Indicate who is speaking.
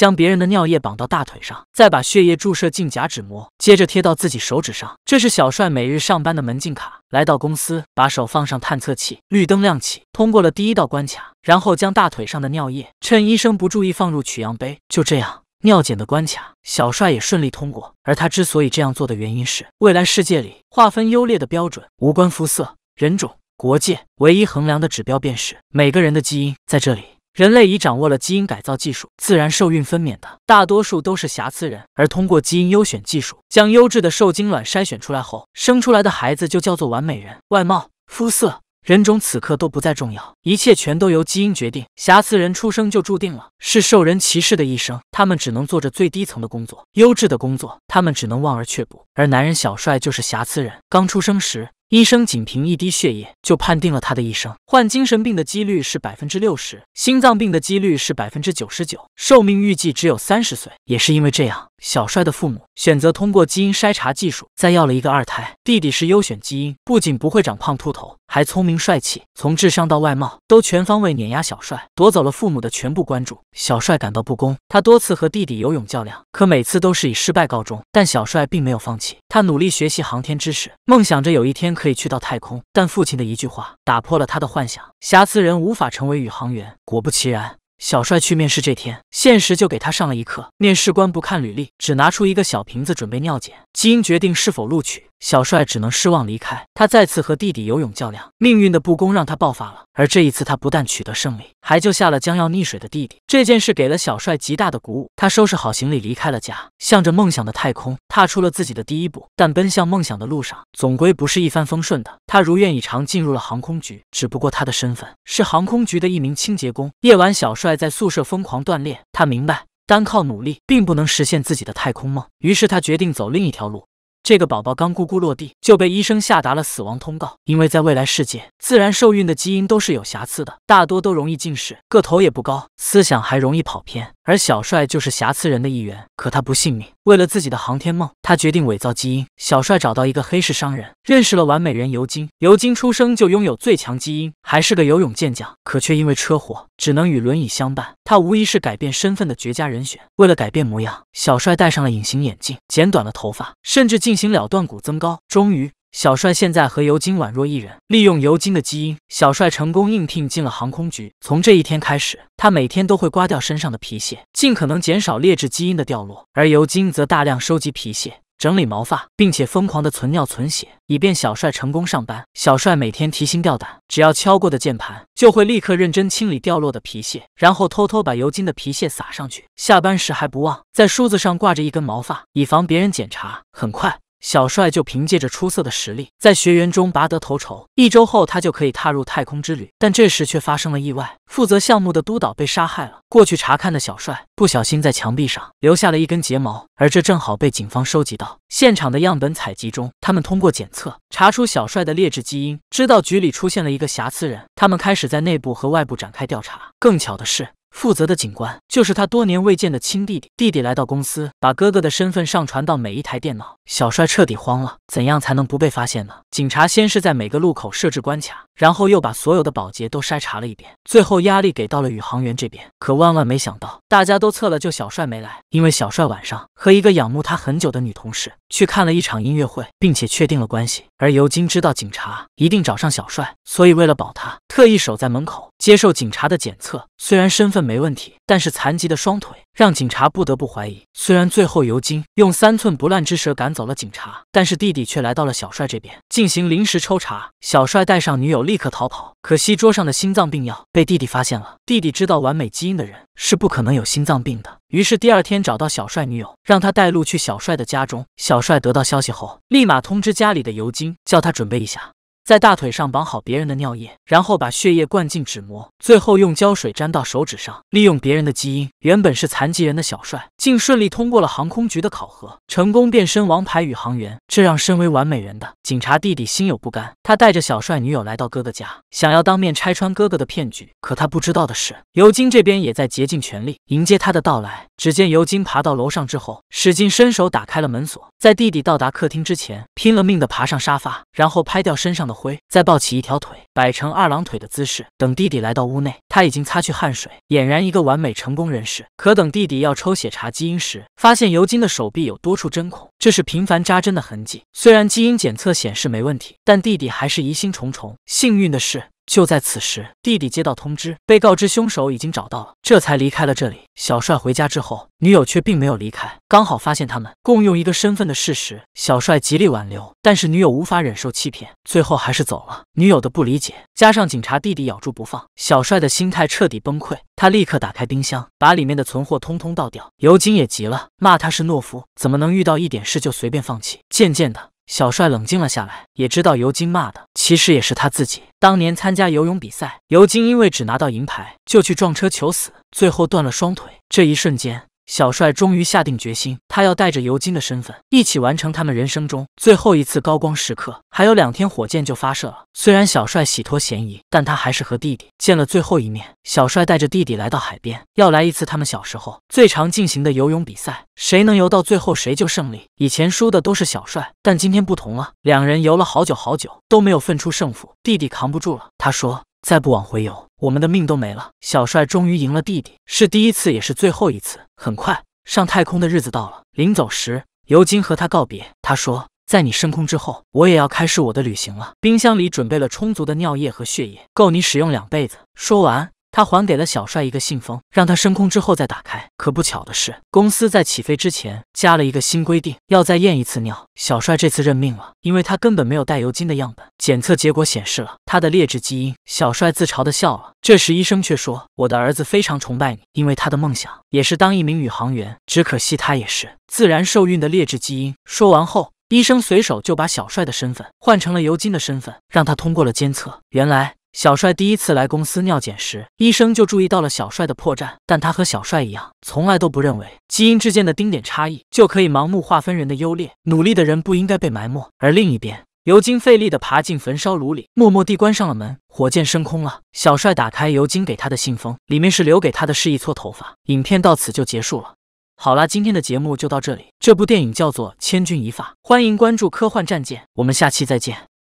Speaker 1: 将别人的尿液绑到大腿上，再把血液注射进假指膜，接着贴到自己手指上。这是小帅每日上班的门禁卡。来到公司，把手放上探测器，绿灯亮起，通过了第一道关卡。然后将大腿上的尿液趁医生不注意放入取样杯。就这样，尿检的关卡小帅也顺利通过。而他之所以这样做的原因是，未来世界里划分优劣的标准无关肤色、人种、国界，唯一衡量的指标便是每个人的基因。在这里。人类已掌握了基因改造技术，自然受孕分娩的大多数都是瑕疵人，而通过基因优选技术将优质的受精卵筛选出来后，生出来的孩子就叫做完美人。外貌、肤色、人种此刻都不再重要，一切全都由基因决定。瑕疵人出生就注定了是受人歧视的一生，他们只能做着最低层的工作，优质的工作他们只能望而却步。而男人小帅就是瑕疵人，刚出生时。医生仅凭一滴血液就判定了他的一生，患精神病的几率是百分之六十，心脏病的几率是百分之九十九，寿命预计只有三十岁。也是因为这样，小帅的父母选择通过基因筛查技术再要了一个二胎弟弟是优选基因，不仅不会长胖秃头，还聪明帅气，从智商到外貌都全方位碾压小帅，夺走了父母的全部关注。小帅感到不公，他多次和弟弟游泳较量，可每次都是以失败告终。但小帅并没有放弃，他努力学习航天知识，梦想着有一天。可以去到太空，但父亲的一句话打破了他的幻想。瑕疵人无法成为宇航员。果不其然，小帅去面试这天，现实就给他上了一课。面试官不看履历，只拿出一个小瓶子准备尿检，基因决定是否录取。小帅只能失望离开。他再次和弟弟游泳较量，命运的不公让他爆发了。而这一次，他不但取得胜利，还救下了将要溺水的弟弟。这件事给了小帅极大的鼓舞。他收拾好行李，离开了家，向着梦想的太空踏出了自己的第一步。但奔向梦想的路上，总归不是一帆风顺的。他如愿以偿进入了航空局，只不过他的身份是航空局的一名清洁工。夜晚，小帅在宿舍疯狂锻炼。他明白，单靠努力并不能实现自己的太空梦。于是，他决定走另一条路。这个宝宝刚咕咕落地，就被医生下达了死亡通告。因为在未来世界，自然受孕的基因都是有瑕疵的，大多都容易近视，个头也不高，思想还容易跑偏。而小帅就是瑕疵人的一员，可他不信命。为了自己的航天梦，他决定伪造基因。小帅找到一个黑市商人，认识了完美人尤金。尤金出生就拥有最强基因，还是个游泳健将，可却因为车祸只能与轮椅相伴。他无疑是改变身份的绝佳人选。为了改变模样，小帅戴上了隐形眼镜，剪短了头发，甚至进行了断骨增高。终于。小帅现在和尤金宛若一人，利用尤金的基因，小帅成功应聘进了航空局。从这一天开始，他每天都会刮掉身上的皮屑，尽可能减少劣质基因的掉落。而尤金则大量收集皮屑，整理毛发，并且疯狂的存尿存血，以便小帅成功上班。小帅每天提心吊胆，只要敲过的键盘，就会立刻认真清理掉落的皮屑，然后偷偷把尤金的皮屑撒上去。下班时还不忘在梳子上挂着一根毛发，以防别人检查。很快。小帅就凭借着出色的实力，在学员中拔得头筹。一周后，他就可以踏入太空之旅。但这时却发生了意外，负责项目的督导被杀害了。过去查看的小帅不小心在墙壁上留下了一根睫毛，而这正好被警方收集到现场的样本采集中。他们通过检测查出小帅的劣质基因，知道局里出现了一个瑕疵人。他们开始在内部和外部展开调查。更巧的是。负责的警官就是他多年未见的亲弟弟。弟弟来到公司，把哥哥的身份上传到每一台电脑。小帅彻底慌了，怎样才能不被发现呢？警察先是在每个路口设置关卡，然后又把所有的保洁都筛查了一遍。最后压力给到了宇航员这边，可万万没想到，大家都测了，就小帅没来，因为小帅晚上和一个仰慕他很久的女同事去看了一场音乐会，并且确定了关系。而尤金知道警察一定找上小帅，所以为了保他，特意守在门口接受警察的检测。虽然身份。没问题，但是残疾的双腿让警察不得不怀疑。虽然最后尤金用三寸不烂之舌赶走了警察，但是弟弟却来到了小帅这边进行临时抽查。小帅带上女友立刻逃跑，可惜桌上的心脏病药被弟弟发现了。弟弟知道完美基因的人是不可能有心脏病的，于是第二天找到小帅女友，让他带路去小帅的家中。小帅得到消息后，立马通知家里的尤金，叫他准备一下。在大腿上绑好别人的尿液，然后把血液灌进纸膜，最后用胶水粘到手指上，利用别人的基因。原本是残疾人的小帅，竟顺利通过了航空局的考核，成功变身王牌宇航员。这让身为完美人的警察弟弟心有不甘。他带着小帅女友来到哥哥家，想要当面拆穿哥哥的骗局。可他不知道的是，尤金这边也在竭尽全力迎接他的到来。只见尤金爬到楼上之后，使劲伸手打开了门锁，在弟弟到达客厅之前，拼了命的爬上沙发，然后拍掉身上的。灰再抱起一条腿，摆成二郎腿的姿势。等弟弟来到屋内，他已经擦去汗水，俨然一个完美成功人士。可等弟弟要抽血查基因时，发现尤金的手臂有多处针孔，这是频繁扎针的痕迹。虽然基因检测显示没问题，但弟弟还是疑心重重。幸运的是。就在此时，弟弟接到通知，被告知凶手已经找到了，这才离开了这里。小帅回家之后，女友却并没有离开，刚好发现他们共用一个身份的事实。小帅极力挽留，但是女友无法忍受欺骗，最后还是走了。女友的不理解加上警察弟弟咬住不放，小帅的心态彻底崩溃。他立刻打开冰箱，把里面的存货通通倒掉。尤金也急了，骂他是懦夫，怎么能遇到一点事就随便放弃？渐渐的。小帅冷静了下来，也知道尤金骂的其实也是他自己。当年参加游泳比赛，尤金因为只拿到银牌，就去撞车求死，最后断了双腿。这一瞬间。小帅终于下定决心，他要带着尤金的身份一起完成他们人生中最后一次高光时刻。还有两天，火箭就发射了。虽然小帅洗脱嫌疑，但他还是和弟弟见了最后一面。小帅带着弟弟来到海边，要来一次他们小时候最常进行的游泳比赛，谁能游到最后谁就胜利。以前输的都是小帅，但今天不同了。两人游了好久好久，都没有分出胜负。弟弟扛不住了，他说。再不往回游，我们的命都没了。小帅终于赢了弟弟，是第一次，也是最后一次。很快，上太空的日子到了。临走时，尤金和他告别。他说：“在你升空之后，我也要开始我的旅行了。冰箱里准备了充足的尿液和血液，够你使用两辈子。”说完。他还给了小帅一个信封，让他升空之后再打开。可不巧的是，公司在起飞之前加了一个新规定，要再验一次尿。小帅这次认命了，因为他根本没有带尤金的样本。检测结果显示了他的劣质基因。小帅自嘲的笑了。这时，医生却说：“我的儿子非常崇拜你，因为他的梦想也是当一名宇航员。只可惜他也是自然受孕的劣质基因。”说完后，医生随手就把小帅的身份换成了尤金的身份，让他通过了监测。原来。小帅第一次来公司尿检时，医生就注意到了小帅的破绽，但他和小帅一样，从来都不认为基因之间的丁点差异就可以盲目划分人的优劣。努力的人不应该被埋没。而另一边，尤金费力地爬进焚烧炉里，默默地关上了门。火箭升空了。小帅打开尤金给他的信封，里面是留给他的是一撮头发。影片到此就结束了。好啦，今天的节目就到这里。这部电影叫做《千钧一发》，欢迎关注科幻战舰，我们下期再见。